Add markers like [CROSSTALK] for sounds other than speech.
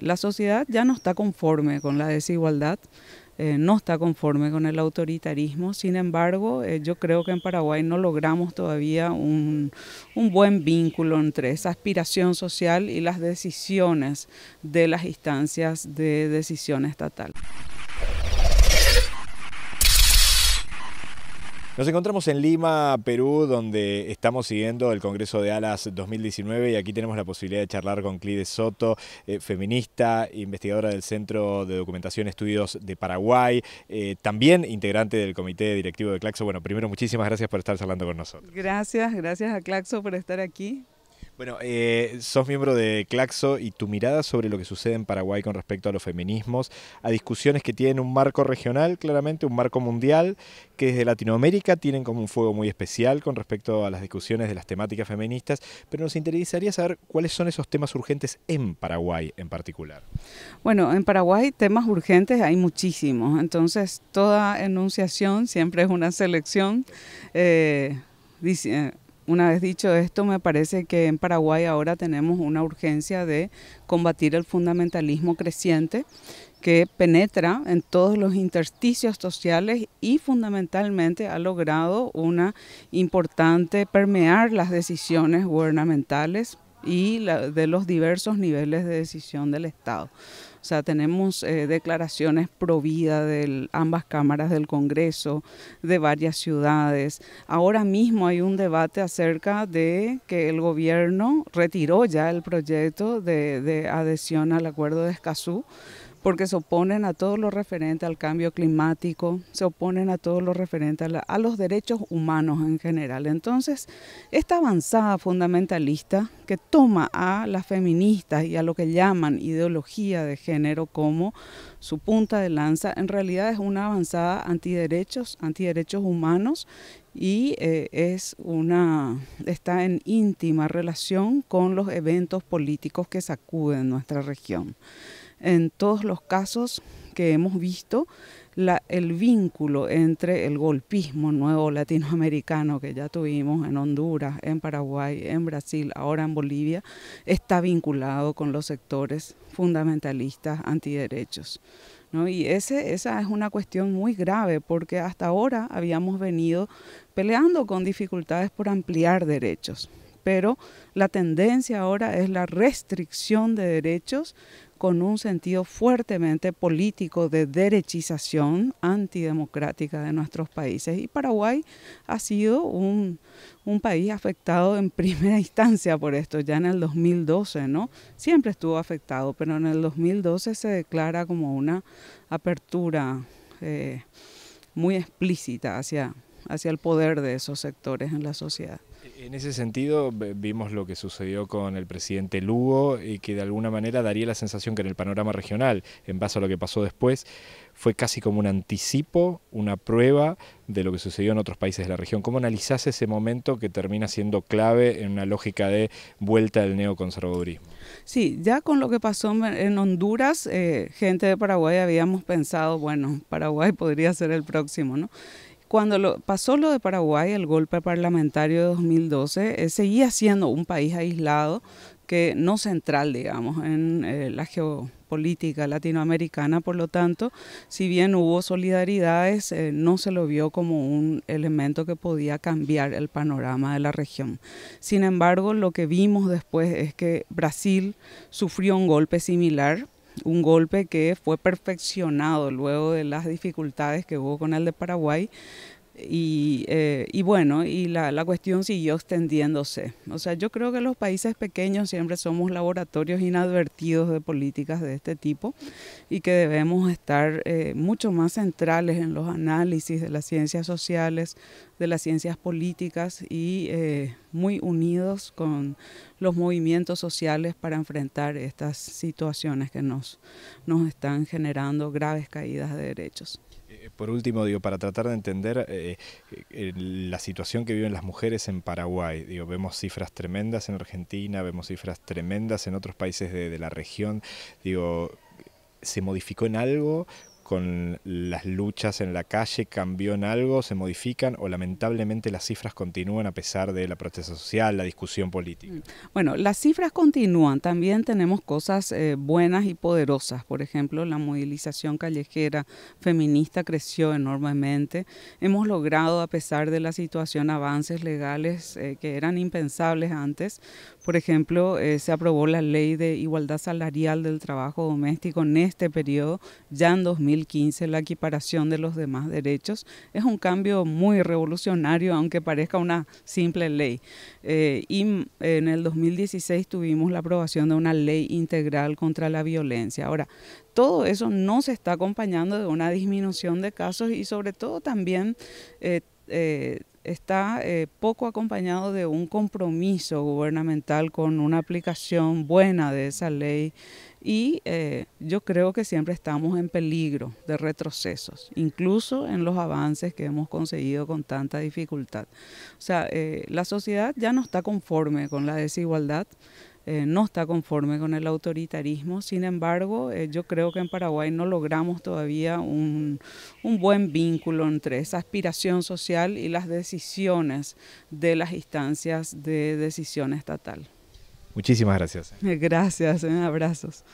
La sociedad ya no está conforme con la desigualdad, eh, no está conforme con el autoritarismo, sin embargo, eh, yo creo que en Paraguay no logramos todavía un, buen vínculo entre esa aspiración social y las decisiones de las instancias de decisión estatal. Nos encontramos en Lima, Perú, donde estamos siguiendo el Congreso de Alas 2019 y aquí tenemos la posibilidad de charlar con Clide Soto, eh, feminista, investigadora del Centro de Documentación y Estudios de Paraguay, eh, también integrante del Comité Directivo de Claxo. Bueno, primero muchísimas gracias por estar hablando con nosotros. Gracias, gracias a Claxo por estar aquí. Bueno, eh, sos miembro de Claxo y tu mirada sobre lo que sucede en Paraguay con respecto a los feminismos, a discusiones que tienen un marco regional, claramente, un marco mundial, que desde Latinoamérica tienen como un fuego muy especial con respecto a las discusiones de las temáticas feministas, pero nos interesaría saber cuáles son esos temas urgentes en Paraguay en particular. Bueno, en Paraguay temas urgentes hay muchísimos, entonces toda enunciación siempre es una selección. Eh, eh una vez dicho esto, me parece que en Paraguay ahora tenemos una urgencia de combatir el fundamentalismo creciente que penetra en todos los intersticios sociales y fundamentalmente ha logrado una importante permear las decisiones gubernamentales y de los diversos niveles de decisión del Estado. O sea, tenemos eh, declaraciones providas de ambas cámaras del Congreso, de varias ciudades. Ahora mismo hay un debate acerca de que el gobierno retiró ya el proyecto de, de adhesión al acuerdo de Escazú porque se oponen a todo lo referente al cambio climático, se oponen a todo lo referente a, los derechos humanos en general. Entonces, esta avanzada fundamentalista que toma a las feministas y a lo que llaman ideología de género como su punta de lanza, en realidad es una avanzada antiderechos, antiderechos humanos y eh, es una está en íntima relación con los eventos políticos que sacuden nuestra región en todos los casos que hemos visto el vínculo entre el golpismo nuevo latinoamericano que ya tuvimos en Honduras, en Paraguay, en Brasil, ahora en Bolivia, está vinculado con los sectores fundamentalistas antiderechos. Y esa es una cuestión muy grave porque hasta ahora habíamos venido peleando con dificultades por ampliar derechos pero la tendencia ahora es la restricción de derechos con un sentido fuertemente político de derechización antidemocrática de nuestros países. Y Paraguay ha sido un, país afectado en [LAUGHS] primera instancia por esto, ya en el 2012, ¿no? Siempre estuvo afectado, pero en el 2012 se declara como una apertura eh, muy explícita hacia hacia el poder de esos sectores en la sociedad. En ese sentido, vimos lo que sucedió con el presidente Lugo y que de alguna manera daría la sensación que en el panorama regional, en base a lo que pasó después, fue casi como un anticipo, una prueba de lo que sucedió en otros países de la región. ¿Cómo analizás ese momento que termina siendo clave en una lógica de vuelta del neoconservadurismo? Sí, ya con lo que pasó en Honduras, eh, gente de Paraguay habíamos pensado, bueno, Paraguay [LAUGHS] podría ser el próximo, ¿no? cuando lo, pasó lo de Paraguay, el golpe parlamentario de 2012, eh, seguía siendo un país aislado, que no central, digamos, en eh, la geopolítica latinoamericana. Por lo tanto, si bien hubo solidaridades, eh, no se lo vio como un elemento que podía cambiar el panorama de la región. Sin embargo, lo que vimos después es que Brasil sufrió un golpe similar un golpe que fue perfeccionado luego de las dificultades que hubo con el de Paraguay, eh, y, bueno, y la, la, cuestión siguió extendiéndose. O sea, yo creo que los países pequeños siempre somos laboratorios inadvertidos de políticas de este tipo y que debemos estar eh, mucho más centrales en los análisis de las ciencias sociales, de las ciencias políticas y eh, muy unidos con los movimientos sociales para enfrentar estas situaciones que nos, nos están generando graves caídas de derechos. Eh, por último, digo, para tratar de entender eh, eh, la situación que viven las mujeres en Paraguay, digo, vemos cifras tremendas en Argentina, vemos cifras tremendas en otros países de, de la región, digo, ¿se modificó en algo? con las luchas en la calle? ¿Cambió en algo? ¿Se modifican? ¿O lamentablemente las cifras continúan a pesar de la protesta social, la discusión política? Mm, bueno, las cifras continúan. También tenemos cosas eh, buenas y poderosas. Por ejemplo, la movilización callejera feminista creció enormemente. Hemos logrado, a pesar de la situación, avances legales eh, que eran impensables antes. Por ejemplo, eh, se aprobó la ley de igualdad salarial del trabajo doméstico en este periodo, ya en 2015, la equiparación de los demás derechos. Es un cambio muy revolucionario, aunque parezca una simple ley. Eh, y mm, en el 2016 tuvimos la aprobación de una ley integral contra la violencia. Ahora, todo eso no se está acompañando de una disminución de casos y sobre todo también... Eh, está eh, poco acompañado de un compromiso gubernamental con una aplicación buena de esa ley y eh, yo creo que siempre estamos en peligro de retrocesos, incluso en los avances que hemos conseguido con tanta dificultad. O sea, eh, la sociedad ya no está conforme con la desigualdad eh, no está conforme con el autoritarismo. Sin embargo, eh, yo creo que en Paraguay no logramos todavía un, buen vínculo entre esa aspiración social y las decisiones de las instancias de decisión estatal. Muchísimas gracias. [LAUGHS] Gracias, eh, abrazos.